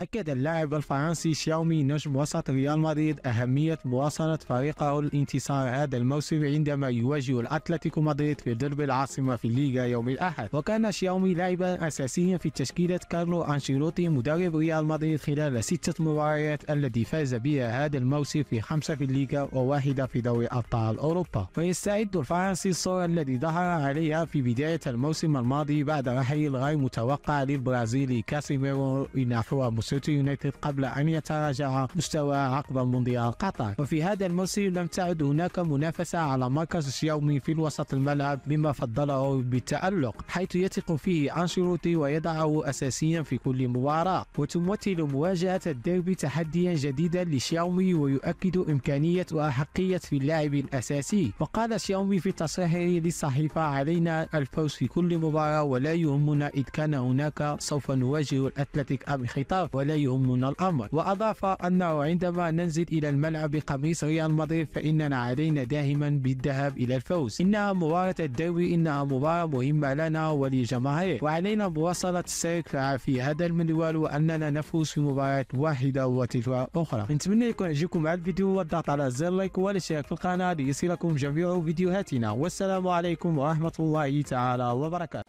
أكد اللاعب الفرنسي شاومي نجم وسط ريال مدريد أهمية مواصلة فريقه الانتصار هذا الموسم عندما يواجه الأتلتيكو مدريد في درب العاصمة في الليغا يوم الأحد وكان شاومي لاعبا أساسيا في تشكيلة كارلو أنشيلوتي مدرب ريال مدريد خلال ستة مباريات التي فاز بها هذا الموسم في خمسة في الليغا وواحدة في دوري أبطال أوروبا ويستعد الفرنسي الصورة الذي ظهر عليها في بداية الموسم الماضي بعد رحيل غير متوقع للبرازيلي كاسيميرو إلى سيتي يونايتد قبل أن يتراجع مستوى عقب مونديال قطر وفي هذا الموسم لم تعد هناك منافسة على مركز يومي في وسط الملعب مما فضله بالتألق حيث يثق فيه أنشيلوتي ويضعه أساسيا في كل مباراة وتمثل مواجهة الديربي تحديا جديدا لشاومي ويؤكد إمكانية وأحقية في اللاعب الأساسي وقال شاومي في تصريحه للصحيفة علينا الفوز في كل مباراة ولا يهمنا إذ كان هناك سوف نواجه الأتلتيك أم خطاب ولا يهمنا الأمر وأضاف أنه عندما ننزل إلى الملعب بقميص ريال مدريد فإننا علينا دائما بالذهاب إلى الفوز إنها مباراة الدوري إنها مباراة مهمة لنا وللجماهير وعلينا مواصلة السير في هذا المنوال وأننا نفوز في مباراة واحدة وتلو أخرى نتمنى يكون عجبكم هذا الفيديو والضغط على زر لايك والاشتراك في القناة ليصلكم جميع فيديوهاتنا والسلام عليكم ورحمة الله تعالى وبركاته